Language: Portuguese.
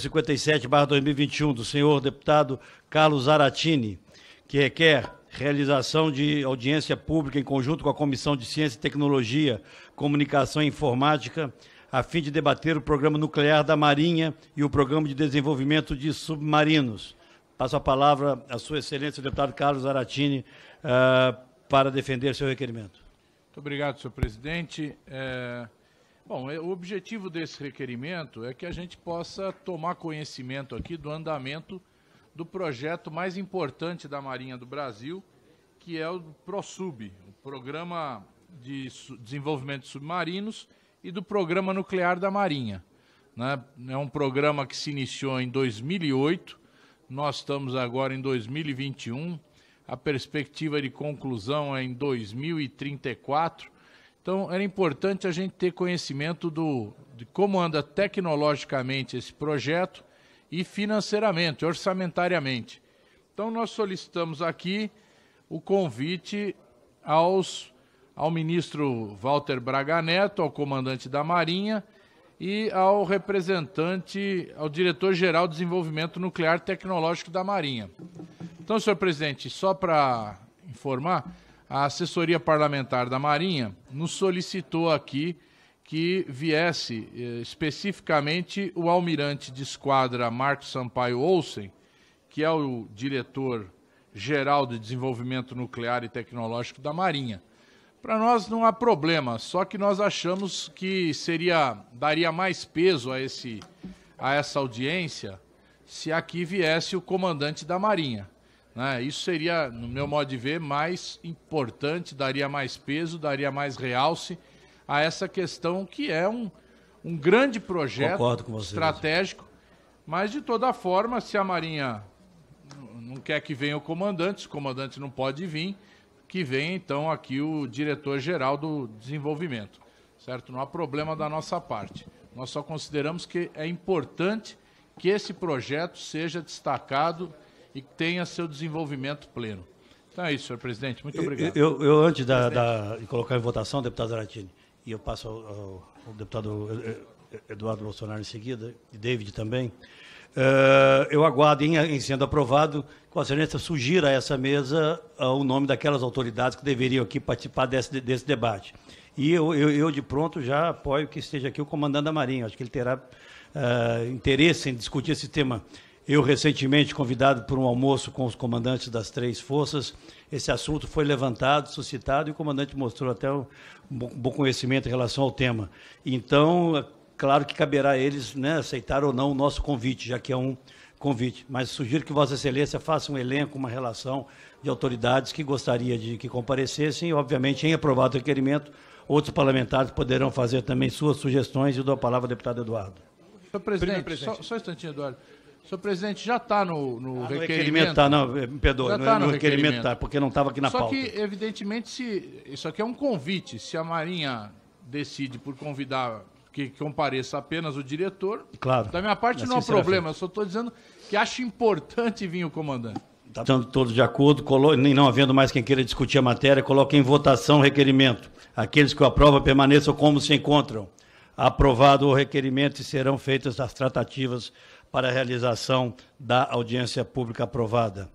57/2021 do senhor deputado Carlos Aratini, que requer realização de audiência pública em conjunto com a Comissão de Ciência e Tecnologia, Comunicação e Informática, a fim de debater o programa nuclear da Marinha e o programa de desenvolvimento de submarinos. Passo a palavra à sua excelência, o deputado Carlos Aratini, eh, para defender seu requerimento. Muito obrigado, senhor presidente. É... Bom, é, o objetivo desse requerimento é que a gente possa tomar conhecimento aqui do andamento do projeto mais importante da Marinha do Brasil, que é o PROSUB, o Programa de Desenvolvimento de Submarinos e do Programa Nuclear da Marinha. Né? É um programa que se iniciou em 2008, nós estamos agora em 2021, a perspectiva de conclusão é em 2034 então, era importante a gente ter conhecimento do, de como anda tecnologicamente esse projeto e financeiramente, orçamentariamente. Então, nós solicitamos aqui o convite aos, ao ministro Walter Braga Neto, ao comandante da Marinha e ao representante, ao diretor-geral de Desenvolvimento Nuclear Tecnológico da Marinha. Então, senhor presidente, só para informar, a assessoria parlamentar da Marinha nos solicitou aqui que viesse eh, especificamente o almirante de esquadra Marcos Sampaio Olsen, que é o diretor geral de desenvolvimento nuclear e tecnológico da Marinha. Para nós não há problema, só que nós achamos que seria daria mais peso a esse a essa audiência se aqui viesse o comandante da Marinha. Né? Isso seria, no meu modo de ver, mais importante, daria mais peso, daria mais realce a essa questão que é um, um grande projeto você, estratégico. Mas, de toda forma, se a Marinha não quer que venha o comandante, o comandante não pode vir, que venha então aqui o diretor-geral do desenvolvimento. Certo? Não há problema da nossa parte. Nós só consideramos que é importante que esse projeto seja destacado e tenha seu desenvolvimento pleno. Então é isso, senhor presidente. Muito obrigado. Eu, eu, eu antes da, da, de colocar em votação, deputado Zaratini, e eu passo ao, ao, ao deputado eh, eh, Eduardo Bolsonaro em seguida, e David também, Uh, eu aguardo, em, em, sendo aprovado, que a excelência sugira a essa mesa uh, o nome daquelas autoridades que deveriam aqui participar desse, desse debate. E eu, eu, eu, de pronto, já apoio que esteja aqui o comandante da Marinha. Acho que ele terá uh, interesse em discutir esse tema eu, recentemente, convidado por um almoço com os comandantes das três forças, esse assunto foi levantado, suscitado, e o comandante mostrou até um bom conhecimento em relação ao tema. Então, é claro que caberá a eles né, aceitar ou não o nosso convite, já que é um convite. Mas sugiro que Vossa Excelência faça um elenco, uma relação de autoridades que gostaria de que comparecessem, e, obviamente, em aprovado o requerimento, outros parlamentares poderão fazer também suas sugestões. E dou a palavra ao deputado Eduardo. Senhor presidente, presidente. Só, só um instantinho, Eduardo. Senhor presidente, já está no, no, ah, no, requerimento. Tá, não, perdoe, já tá no, no ah, é requerimento, tá, é tá, tá porque não estava aqui na Só pauta. Só que, evidentemente, se, isso aqui é um convite. Se a Marinha decide por convidar que compareça apenas o diretor, claro, da minha parte assim não há problema. Eu só estou dizendo que acho importante vir o comandante. Tá estando todos de acordo, colo... não havendo mais quem queira discutir a matéria, coloque em votação o requerimento. Aqueles que o aprovam permaneçam como se encontram. Aprovado o requerimento e serão feitas as tratativas para a realização da audiência pública aprovada.